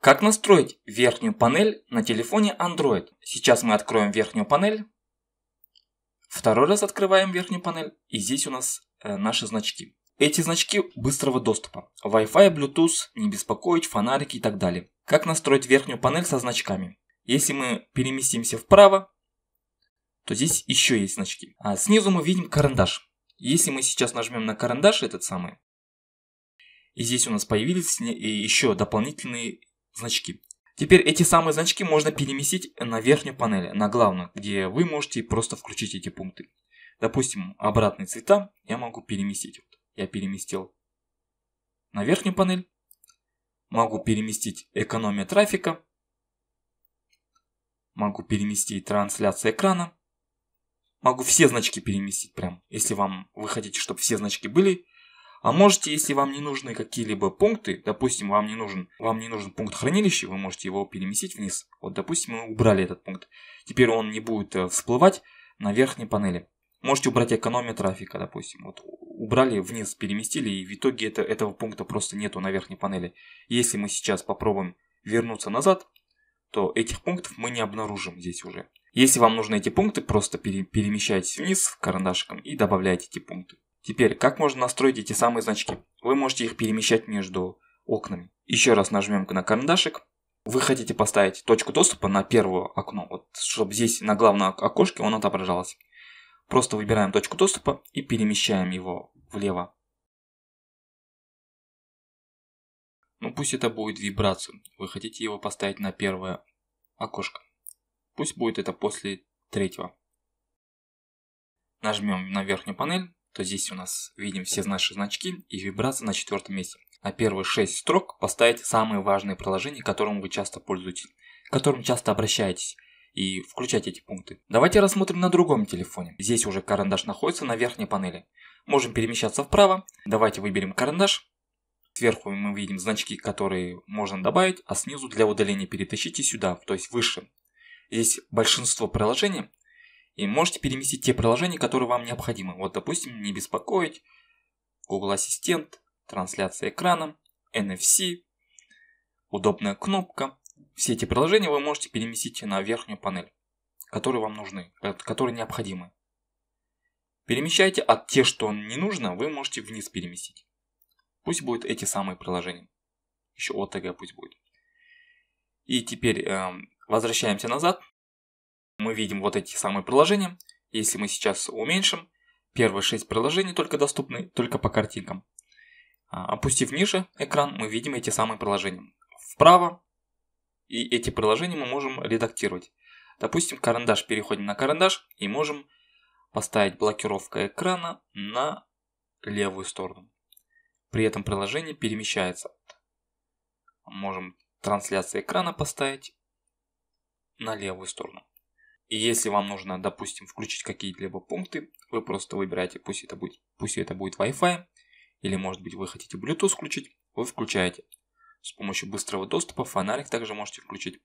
Как настроить верхнюю панель на телефоне Android? Сейчас мы откроем верхнюю панель. Второй раз открываем верхнюю панель. И здесь у нас э, наши значки. Эти значки быстрого доступа. Wi-Fi, Bluetooth, не беспокоить, фонарики и так далее. Как настроить верхнюю панель со значками? Если мы переместимся вправо, то здесь еще есть значки. А снизу мы видим карандаш. Если мы сейчас нажмем на карандаш этот самый, и здесь у нас появились еще дополнительные значки. Теперь эти самые значки можно переместить на верхнюю панель, на главную, где вы можете просто включить эти пункты. Допустим, обратные цвета я могу переместить. Я переместил на верхнюю панель. Могу переместить экономия трафика. Могу переместить трансляция экрана. Могу все значки переместить прям. Если вам вы хотите, чтобы все значки были, а можете, если вам не нужны какие-либо пункты, допустим, вам не нужен, вам не нужен пункт хранилища, вы можете его переместить вниз. Вот, допустим, мы убрали этот пункт. Теперь он не будет э, всплывать на верхней панели. Можете убрать экономию трафика, допустим. Вот убрали вниз, переместили, и в итоге это, этого пункта просто нету на верхней панели. Если мы сейчас попробуем вернуться назад, то этих пунктов мы не обнаружим здесь уже. Если вам нужны эти пункты, просто пере, перемещайтесь вниз карандашиком и добавляйте эти пункты. Теперь, как можно настроить эти самые значки? Вы можете их перемещать между окнами. Еще раз нажмем на карандашик. Вы хотите поставить точку доступа на первое окно, вот, чтобы здесь на главном окошке он отображался. Просто выбираем точку доступа и перемещаем его влево. Ну пусть это будет вибрацию. Вы хотите его поставить на первое окошко. Пусть будет это после третьего. Нажмем на верхнюю панель то здесь у нас видим все наши значки и вибрация на четвертом месте. На первые 6 строк поставить самые важные приложения, которым вы часто пользуетесь, к которым часто обращаетесь и включать эти пункты. Давайте рассмотрим на другом телефоне. Здесь уже карандаш находится на верхней панели. Можем перемещаться вправо. Давайте выберем карандаш. Сверху мы видим значки, которые можно добавить, а снизу для удаления перетащите сюда, то есть выше. Здесь большинство приложений и можете переместить те приложения, которые вам необходимы. Вот, допустим, не беспокоить, Google Ассистент, трансляция экрана, NFC, удобная кнопка. Все эти приложения вы можете переместить на верхнюю панель, которые вам нужны, э, которые необходимы. Перемещайте, а те, что не нужно, вы можете вниз переместить. Пусть будут эти самые приложения. Еще OTG пусть будет. И теперь э, возвращаемся назад мы видим вот эти самые приложения. Если мы сейчас уменьшим, первые 6 приложений только доступны только по картинкам. А, опустив ниже экран, мы видим эти самые приложения. Вправо и эти приложения мы можем редактировать. Допустим, карандаш. Переходим на карандаш и можем поставить блокировка экрана на левую сторону. При этом приложение перемещается. Можем трансляцию экрана поставить на левую сторону. И если вам нужно, допустим, включить какие-либо пункты, вы просто выбираете, пусть это будет, пусть это будет Wi-Fi, или может быть вы хотите Bluetooth включить, вы включаете. С помощью быстрого доступа фонарик также можете включить.